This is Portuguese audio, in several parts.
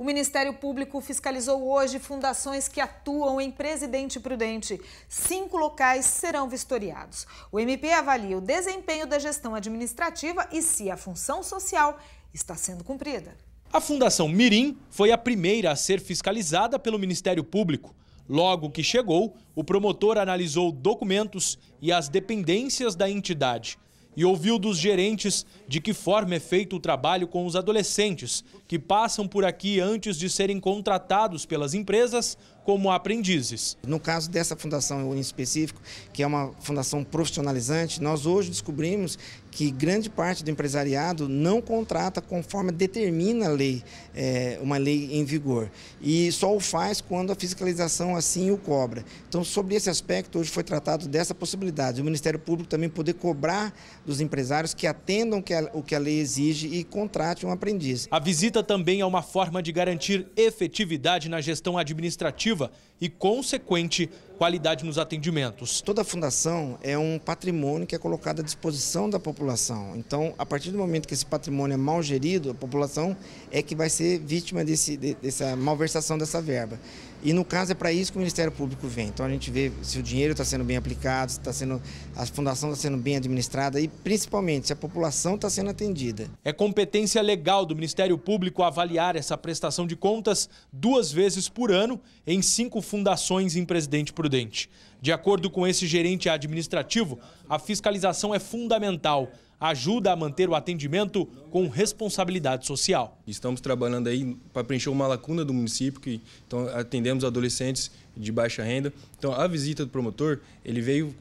O Ministério Público fiscalizou hoje fundações que atuam em Presidente Prudente. Cinco locais serão vistoriados. O MP avalia o desempenho da gestão administrativa e se a função social está sendo cumprida. A Fundação Mirim foi a primeira a ser fiscalizada pelo Ministério Público. Logo que chegou, o promotor analisou documentos e as dependências da entidade e ouviu dos gerentes de que forma é feito o trabalho com os adolescentes que passam por aqui antes de serem contratados pelas empresas como aprendizes. No caso dessa fundação em específico, que é uma fundação profissionalizante, nós hoje descobrimos que grande parte do empresariado não contrata conforme determina a lei, é, uma lei em vigor. E só o faz quando a fiscalização assim o cobra. Então, sobre esse aspecto, hoje foi tratado dessa possibilidade. O Ministério Público também poder cobrar dos empresários que atendam o que a lei exige e contrate um aprendiz. A visita também é uma forma de garantir efetividade na gestão administrativa efetiva e consequente qualidade nos atendimentos. Toda a fundação é um patrimônio que é colocado à disposição da população. Então, a partir do momento que esse patrimônio é mal gerido, a população é que vai ser vítima desse, dessa malversação dessa verba. E no caso é para isso que o Ministério Público vem. Então a gente vê se o dinheiro está sendo bem aplicado, se tá sendo, a fundação está sendo bem administrada e principalmente se a população está sendo atendida. É competência legal do Ministério Público avaliar essa prestação de contas duas vezes por ano em cinco fundações em Presidente Prudente. De acordo com esse gerente administrativo, a fiscalização é fundamental ajuda a manter o atendimento com responsabilidade social. Estamos trabalhando aí para preencher uma lacuna do município, que então, atendemos adolescentes de baixa renda. Então, a visita do promotor, ele veio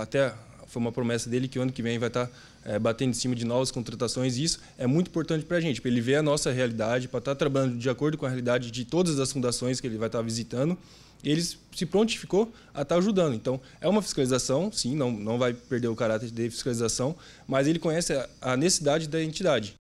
até foi uma promessa dele que o ano que vem vai tá, estar eh, é, batendo em cima de novas contratações. E isso é muito importante para a gente, para ele ver a nossa realidade, para estar tá trabalhando de acordo com a realidade de todas as fundações que ele vai estar tá visitando. E ele se prontificou a estar ajudando. Então, é uma fiscalização, sim, não, não vai perder o caráter de fiscalização, mas ele conhece a, a necessidade da entidade.